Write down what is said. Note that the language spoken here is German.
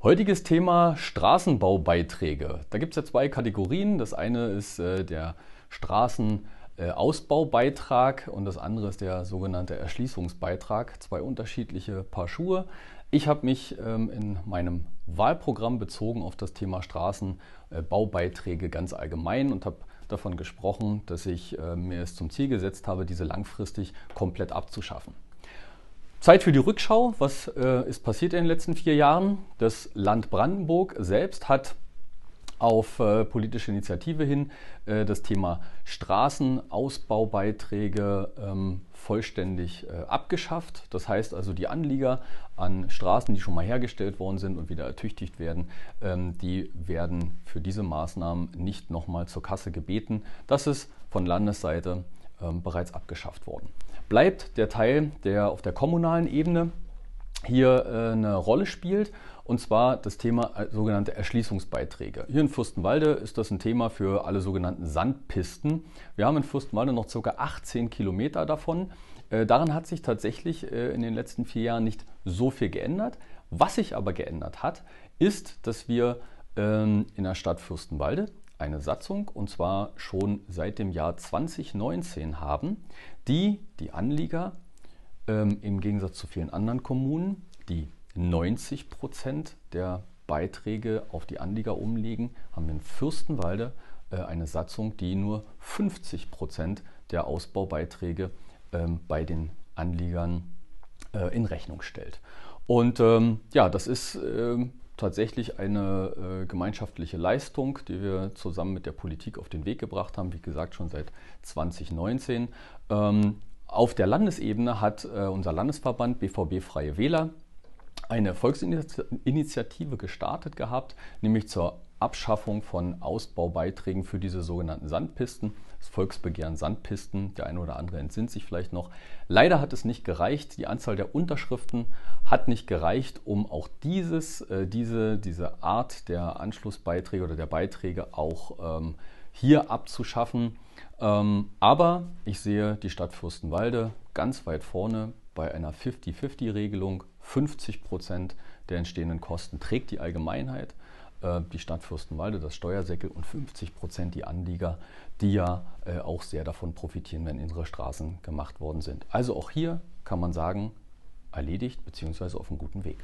Heutiges Thema Straßenbaubeiträge. Da gibt es ja zwei Kategorien. Das eine ist äh, der Straßenausbaubeitrag äh, und das andere ist der sogenannte Erschließungsbeitrag. Zwei unterschiedliche Paar Schuhe. Ich habe mich ähm, in meinem Wahlprogramm bezogen auf das Thema Straßenbaubeiträge äh, ganz allgemein und habe davon gesprochen, dass ich äh, mir es zum Ziel gesetzt habe, diese langfristig komplett abzuschaffen. Zeit für die Rückschau. Was äh, ist passiert in den letzten vier Jahren? Das Land Brandenburg selbst hat auf äh, politische Initiative hin äh, das Thema Straßenausbaubeiträge ähm, vollständig äh, abgeschafft. Das heißt also, die Anlieger an Straßen, die schon mal hergestellt worden sind und wieder ertüchtigt werden, ähm, die werden für diese Maßnahmen nicht nochmal zur Kasse gebeten. Das ist von Landesseite ähm, bereits abgeschafft worden. Bleibt der Teil, der auf der kommunalen Ebene hier äh, eine Rolle spielt, und zwar das Thema äh, sogenannte Erschließungsbeiträge. Hier in Fürstenwalde ist das ein Thema für alle sogenannten Sandpisten. Wir haben in Fürstenwalde noch ca. 18 Kilometer davon. Äh, daran hat sich tatsächlich in den letzten vier Jahren nicht so viel geändert. Was sich aber geändert hat, ist, dass wir ähm, in der Stadt Fürstenwalde eine Satzung und zwar schon seit dem Jahr 2019 haben, die die Anlieger ähm, im Gegensatz zu vielen anderen Kommunen, die 90 Prozent der Beiträge auf die Anlieger umlegen, haben in Fürstenwalde äh, eine Satzung, die nur 50 Prozent der Ausbaubeiträge ähm, bei den Anliegern äh, in Rechnung stellt. Und ähm, ja, das ist ähm, tatsächlich eine äh, gemeinschaftliche Leistung, die wir zusammen mit der Politik auf den Weg gebracht haben, wie gesagt schon seit 2019. Ähm, auf der Landesebene hat äh, unser Landesverband BVB Freie Wähler eine Volksinitiative gestartet gehabt, nämlich zur Abschaffung von Ausbaubeiträgen für diese sogenannten Sandpisten. Das Volksbegehren Sandpisten, der eine oder andere entsinnt sich vielleicht noch. Leider hat es nicht gereicht, die Anzahl der Unterschriften hat nicht gereicht, um auch dieses, äh, diese, diese Art der Anschlussbeiträge oder der Beiträge auch ähm, hier abzuschaffen. Ähm, aber ich sehe die Stadt Fürstenwalde ganz weit vorne bei einer 50-50-Regelung. 50 Prozent der entstehenden Kosten trägt die Allgemeinheit. Äh, die Stadt Fürstenwalde, das Steuersäckel und 50 Prozent die Anlieger, die ja äh, auch sehr davon profitieren, wenn unsere Straßen gemacht worden sind. Also auch hier kann man sagen, erledigt bzw. auf einem guten Weg.